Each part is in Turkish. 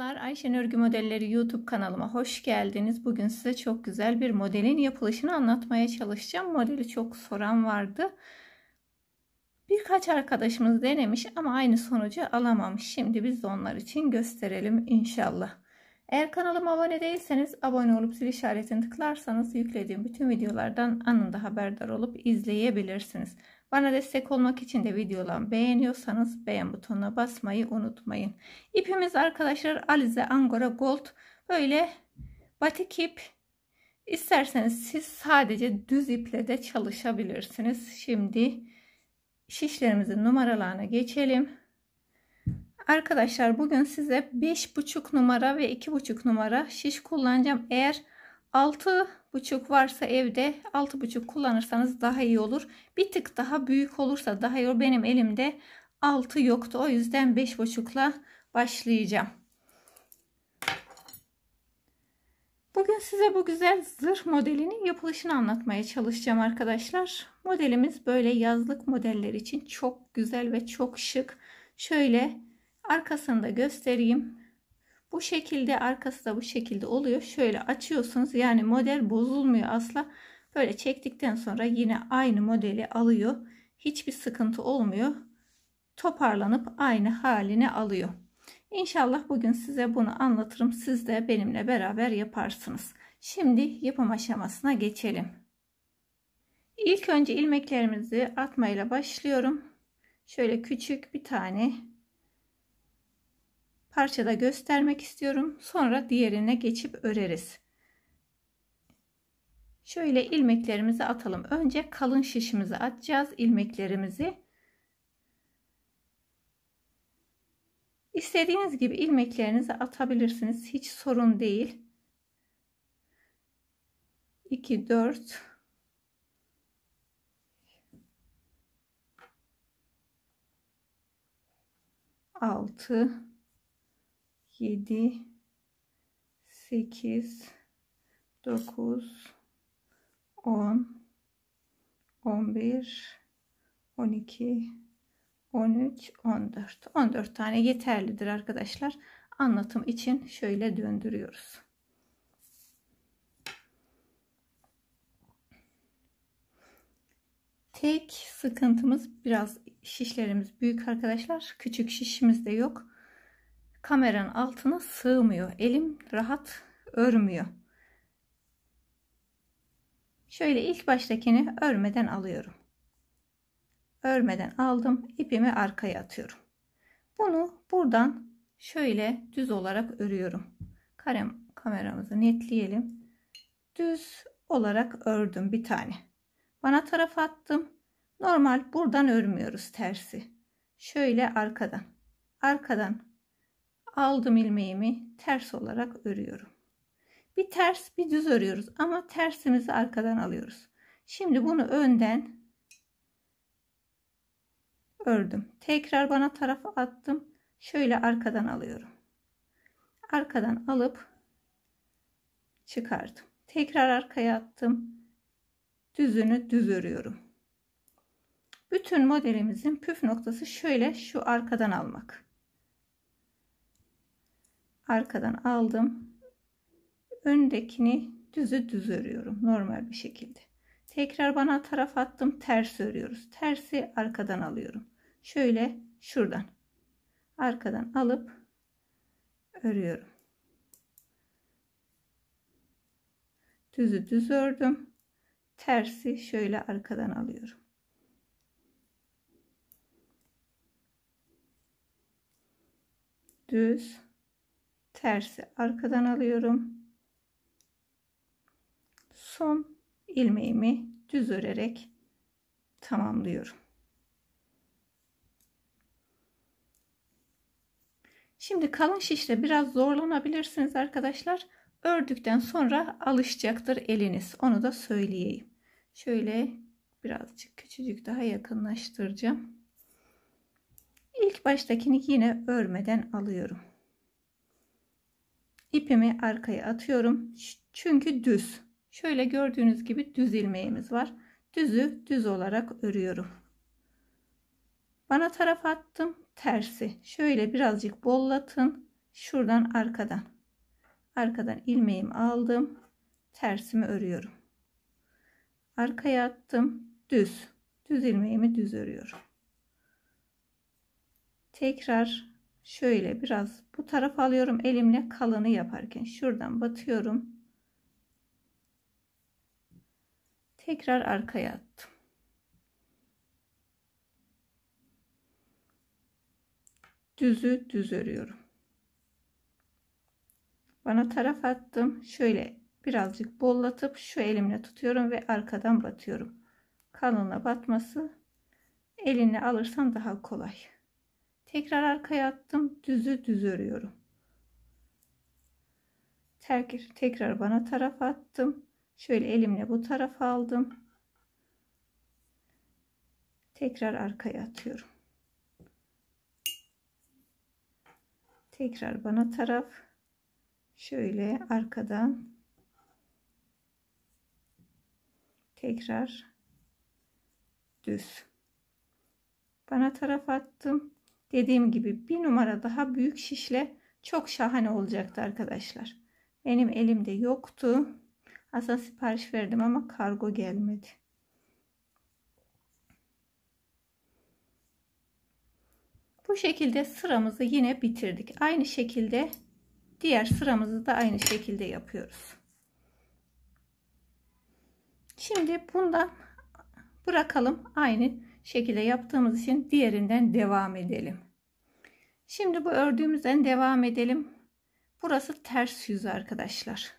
Merhabalar Ayşen Örgü Modelleri YouTube kanalıma hoş geldiniz. Bugün size çok güzel bir modelin yapılışını anlatmaya çalışacağım. Modeli çok soran vardı. Birkaç arkadaşımız denemiş ama aynı sonucu alamamış. Şimdi biz de onlar için gösterelim inşallah. Eğer kanalıma abone değilseniz abone olup zil işaretini tıklarsanız yüklediğim bütün videolardan anında haberdar olup izleyebilirsiniz. Bana destek olmak için de videolarımı beğeniyorsanız beğen butonuna basmayı unutmayın. İpimiz arkadaşlar Alize Angora Gold böyle batik ip. İsterseniz siz sadece düz iple de çalışabilirsiniz. Şimdi şişlerimizin numaralarına geçelim. Arkadaşlar bugün size 5,5 numara ve 2,5 numara şiş kullanacağım. Eğer 6 buçuk varsa evde 6 buçuk kullanırsanız daha iyi olur. Bir tık daha büyük olursa daha iyi olur. Benim elimde 6 yoktu. O yüzden 5 buçukla başlayacağım. Bugün size bu güzel zırh modelinin yapılışını anlatmaya çalışacağım arkadaşlar. Modelimiz böyle yazlık modeller için çok güzel ve çok şık. Şöyle arkasını da göstereyim. Bu şekilde arkası da bu şekilde oluyor. Şöyle açıyorsunuz. Yani model bozulmuyor asla. Böyle çektikten sonra yine aynı modeli alıyor. Hiçbir sıkıntı olmuyor. Toparlanıp aynı haline alıyor. İnşallah bugün size bunu anlatırım. Siz de benimle beraber yaparsınız. Şimdi yapım aşamasına geçelim. İlk önce ilmeklerimizi atmayla başlıyorum. Şöyle küçük bir tane parçada göstermek istiyorum. Sonra diğerine geçip öreriz. Şöyle ilmeklerimizi atalım. Önce kalın şişimizi atacağız ilmeklerimizi. İstediğiniz gibi ilmeklerinizi atabilirsiniz. Hiç sorun değil. 2 4 6 7 8 9 10 11 12 13 14 14 tane yeterlidir arkadaşlar anlatım için şöyle döndürüyoruz tek sıkıntımız biraz şişlerimiz büyük arkadaşlar küçük şişimiz de yok kameranın altına sığmıyor. Elim rahat örmüyor. Şöyle ilk baştakini örmeden alıyorum. Örmeden aldım. ipimi arkaya atıyorum. Bunu buradan şöyle düz olarak örüyorum. Karem, kameramızı netleyelim. Düz olarak ördüm bir tane. Bana taraf attım. Normal buradan örmüyoruz tersi. Şöyle arkadan. Arkadan aldım ilmeğimi ters olarak örüyorum. Bir ters bir düz örüyoruz ama tersimizi arkadan alıyoruz. Şimdi bunu önden ördüm. Tekrar bana tarafa attım. Şöyle arkadan alıyorum. Arkadan alıp çıkardım. Tekrar arkaya attım. Düzünü düz örüyorum. Bütün modelimizin püf noktası şöyle şu arkadan almak arkadan aldım. Öndekini düzü düz örüyorum normal bir şekilde. Tekrar bana taraf attım ters örüyoruz. Tersi arkadan alıyorum. Şöyle şuradan arkadan alıp örüyorum. Düzü düz ördüm. Tersi şöyle arkadan alıyorum. Düz tersi arkadan alıyorum. Son ilmeğimi düz örerek tamamlıyorum. Şimdi kalın şişle biraz zorlanabilirsiniz arkadaşlar. Ördükten sonra alışacaktır eliniz. Onu da söyleyeyim. Şöyle birazcık küçücük daha yakınlaştıracağım. İlk baştakini yine örmeden alıyorum ipimi arkaya atıyorum. Çünkü düz. Şöyle gördüğünüz gibi düz ilmeğimiz var. Düzü düz olarak örüyorum. Bana taraf attım. Tersi. Şöyle birazcık bollatın. Şuradan arkadan. Arkadan ilmeğimi aldım. Tersimi örüyorum. Arkaya attım. Düz. Düz ilmeğimi düz örüyorum. Tekrar şöyle biraz bu taraf alıyorum elimle kalını yaparken şuradan batıyorum tekrar arkaya attım düzü düz örüyorum bana taraf attım şöyle birazcık bollatıp şu elimle tutuyorum ve arkadan batıyorum kalınla batması eline alırsan daha kolay Tekrar arkaya attım. Düzü düz örüyorum. Tekrar bana taraf attım. Şöyle elimle bu tarafa aldım. Tekrar arkaya atıyorum. Tekrar bana taraf. Şöyle arkadan. Tekrar düz. Bana taraf attım. Dediğim gibi bir numara daha büyük şişle çok şahane olacaktı arkadaşlar. Benim elimde yoktu. Aslında sipariş verdim ama kargo gelmedi. Bu şekilde sıramızı yine bitirdik. Aynı şekilde diğer sıramızı da aynı şekilde yapıyoruz. Şimdi bundan bırakalım aynı şekilde yaptığımız için diğerinden devam edelim. Şimdi bu ördüğümüzden devam edelim. Burası ters yüz arkadaşlar.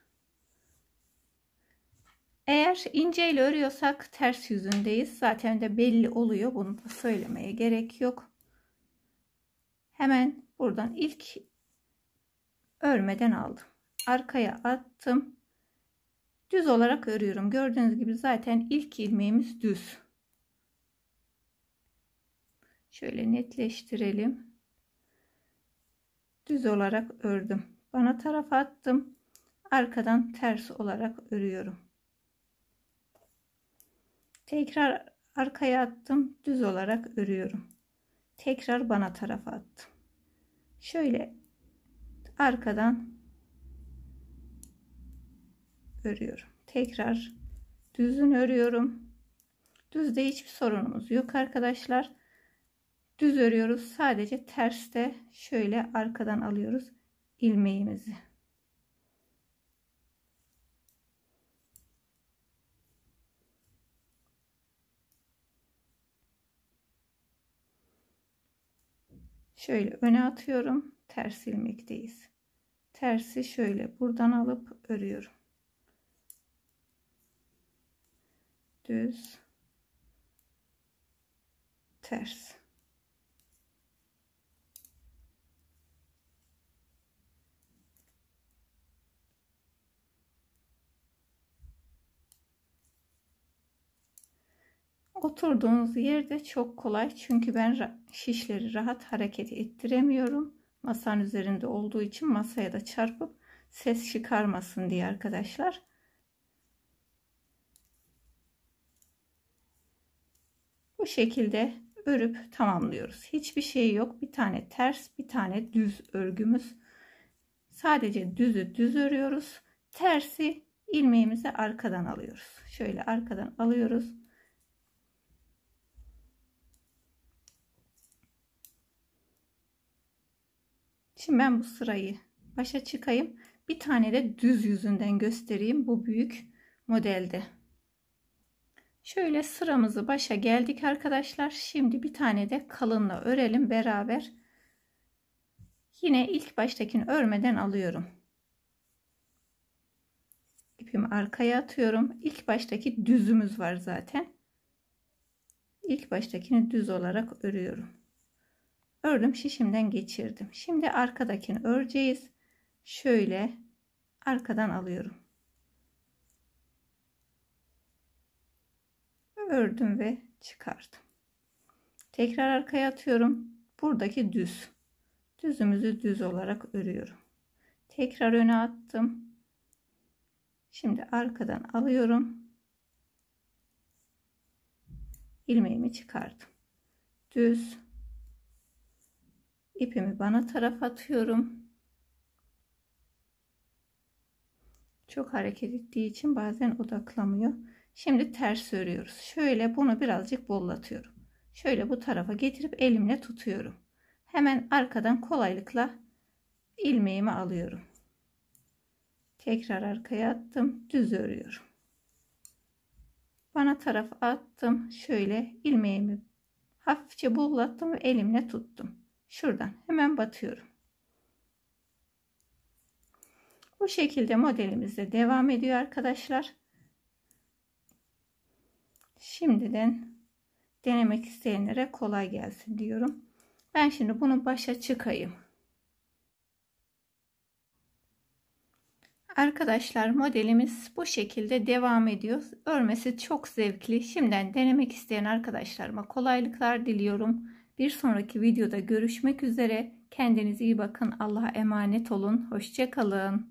Eğer ince ile örüyorsak ters yüzündeyiz. Zaten de belli oluyor. Bunu da söylemeye gerek yok. Hemen buradan ilk örmeden aldım. Arkaya attım. Düz olarak örüyorum. Gördüğünüz gibi zaten ilk ilmeğimiz düz. Şöyle netleştirelim. Düz olarak ördüm. Bana tarafa attım. Arkadan ters olarak örüyorum. Tekrar arkaya attım. Düz olarak örüyorum. Tekrar bana tarafa attım. Şöyle arkadan örüyorum. Tekrar düzün örüyorum. Düzde hiçbir sorunumuz yok arkadaşlar düz örüyoruz. Sadece terste şöyle arkadan alıyoruz ilmeğimizi. Şöyle öne atıyorum. Ters ilmekteyiz. Tersi şöyle buradan alıp örüyorum. Düz ters. Oturduğunuz yerde çok kolay çünkü ben şişleri rahat hareket ettiremiyorum. Masanın üzerinde olduğu için masaya da çarpıp ses çıkarmasın diye arkadaşlar. Bu şekilde örüp tamamlıyoruz. Hiçbir şey yok. Bir tane ters, bir tane düz örgümüz. Sadece düzü düz örüyoruz. Tersi ilmeğimizi arkadan alıyoruz. Şöyle arkadan alıyoruz Şimdi ben bu sırayı başa çıkayım. Bir tane de düz yüzünden göstereyim bu büyük modelde. Şöyle sıramızı başa geldik arkadaşlar. Şimdi bir tane de kalınla örelim beraber. Yine ilk baştakini örmeden alıyorum. İpimi arkaya atıyorum. İlk baştaki düzümüz var zaten. İlk baştakini düz olarak örüyorum ördüm şişimden geçirdim şimdi arkadakini öreceğiz şöyle arkadan alıyorum ördüm ve çıkardım tekrar arkaya atıyorum buradaki düz düzümüzü düz olarak örüyorum tekrar öne attım şimdi arkadan alıyorum ilmeğimi çıkardım düz ipimi bana taraf atıyorum. Çok hareket ettiği için bazen odaklamıyor. Şimdi ters örüyoruz. Şöyle bunu birazcık bollatıyorum. Şöyle bu tarafa getirip elimle tutuyorum. Hemen arkadan kolaylıkla ilmeğimi alıyorum. Tekrar arkaya attım. Düz örüyorum. Bana taraf attım. Şöyle ilmeğimi hafifçe bollattım ve elimle tuttum şuradan hemen batıyorum. Bu şekilde modelimizde devam ediyor arkadaşlar. Şimdiden denemek isteyenlere kolay gelsin diyorum. Ben şimdi bunu başa çıkayım. Arkadaşlar modelimiz bu şekilde devam ediyor. Örmesi çok zevkli. Şimdiden denemek isteyen arkadaşlarıma kolaylıklar diliyorum. Bir sonraki videoda görüşmek üzere. Kendinize iyi bakın. Allah'a emanet olun. Hoşçakalın.